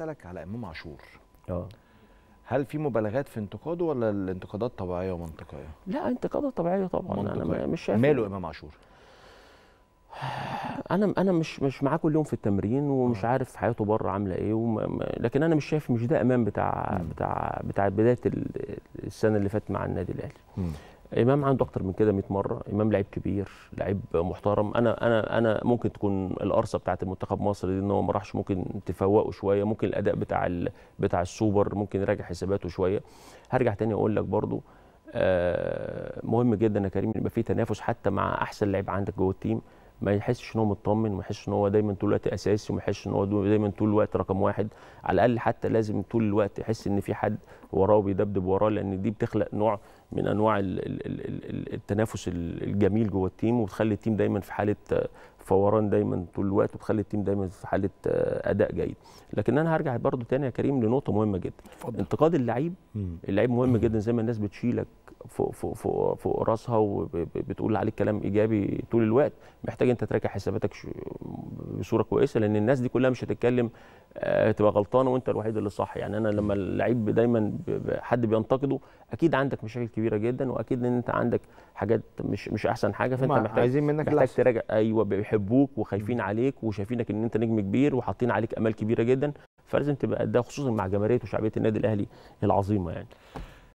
بيتسالك على امام عاشور اه هل في مبالغات في انتقاده ولا الانتقادات طبيعيه ومنطقيه؟ لا انتقادات طبيعيه طبعا منطقية. انا مش شايف ماله امام عاشور؟ انا انا مش مش معاه كل يوم في التمرين ومش أوه. عارف حياته بره عامله ايه وم... لكن انا مش شايف مش ده امام بتاع مم. بتاع بتاع بدايه السنه اللي فاتت مع النادي الاهلي امام عنده اكتر من كده 100 مره امام لعيب كبير لعيب محترم انا انا انا ممكن تكون القرصه بتاعه المنتخب مصر دي ان هو ما راحش ممكن تفوقه شويه ممكن الاداء بتاع ال... بتاع السوبر ممكن يراجع حساباته شويه هرجع تاني اقول لك برضو آه مهم جدا يا كريم يبقى في تنافس حتى مع احسن لعيب عندك جوه التيم ما يحسش ان هو مطمن وما يحسش ان هو دايما طول الوقت اساسي وما يحسش ان هو دايما طول الوقت رقم واحد على الاقل حتى لازم طول الوقت يحس ان في حد وراه بيدبدب وراه لان دي بتخلق نوع من انواع التنافس الجميل جوه التيم وبتخلي التيم دايما في حاله فوران دايما طول الوقت وتخلي التيم دايما في حاله آه، اداء جيد لكن انا هرجع برضو تاني يا كريم لنقطه مهمه جدا فضل. انتقاد اللعيب اللعيب مهم جدا زي ما الناس بتشيلك فوق فوق فوق, فوق راسها وبتقول عليك كلام ايجابي طول الوقت محتاج انت تراجع حساباتك بصوره كويسه لان الناس دي كلها مش هتتكلم آه، تبقى غلطان وانت الوحيد اللي صح يعني انا لما اللعيب دايما حد بينتقده اكيد عندك مشاكل كبيره جدا واكيد ان انت عندك حاجات مش مش احسن حاجه فانت محتاج عايزين منك محتاج تراجع ايوه بيحبوك وخايفين عليك وشايفينك ان انت نجم كبير وحاطين عليك امال كبيره جدا فلازم تبقى ده خصوصا مع جماهيريه وشعبيه النادي الاهلي العظيمه يعني